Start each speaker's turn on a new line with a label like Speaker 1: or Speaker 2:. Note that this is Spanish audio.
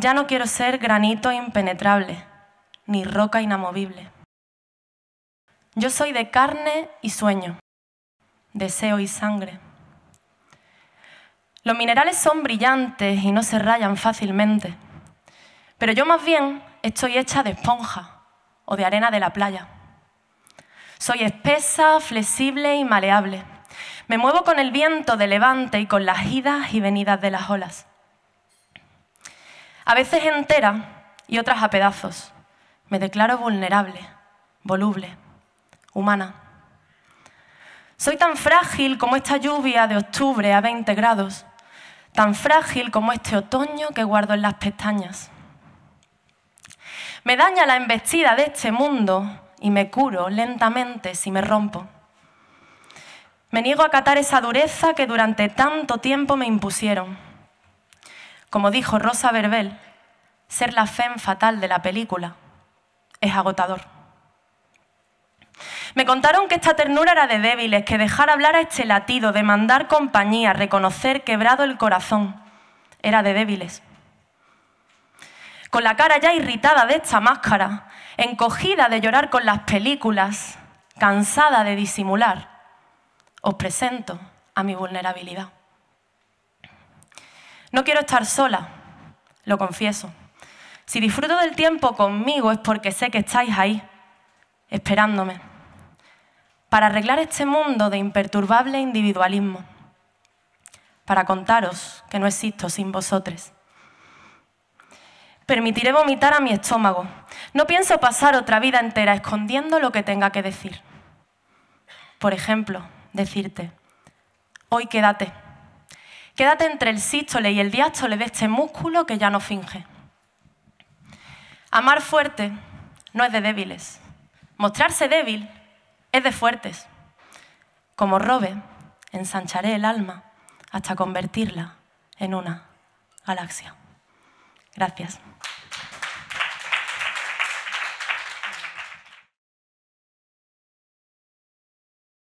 Speaker 1: Ya no quiero ser granito impenetrable, ni roca inamovible. Yo soy de carne y sueño, deseo y sangre. Los minerales son brillantes y no se rayan fácilmente, pero yo más bien estoy hecha de esponja o de arena de la playa. Soy espesa, flexible y maleable. Me muevo con el viento de levante y con las idas y venidas de las olas a veces entera y otras a pedazos. Me declaro vulnerable, voluble, humana. Soy tan frágil como esta lluvia de octubre a 20 grados, tan frágil como este otoño que guardo en las pestañas. Me daña la embestida de este mundo y me curo lentamente si me rompo. Me niego a acatar esa dureza que durante tanto tiempo me impusieron. Como dijo Rosa Verbel, ser la femme fatal de la película es agotador. Me contaron que esta ternura era de débiles, que dejar hablar a este latido, demandar compañía, reconocer quebrado el corazón, era de débiles. Con la cara ya irritada de esta máscara, encogida de llorar con las películas, cansada de disimular, os presento a mi vulnerabilidad. No quiero estar sola, lo confieso. Si disfruto del tiempo conmigo es porque sé que estáis ahí, esperándome, para arreglar este mundo de imperturbable individualismo, para contaros que no existo sin vosotros. Permitiré vomitar a mi estómago. No pienso pasar otra vida entera escondiendo lo que tenga que decir. Por ejemplo, decirte, hoy quédate. Quédate entre el sístole y el diástole de este músculo que ya no finge. Amar fuerte no es de débiles. Mostrarse débil es de fuertes. Como robe, ensancharé el alma hasta convertirla en una galaxia. Gracias.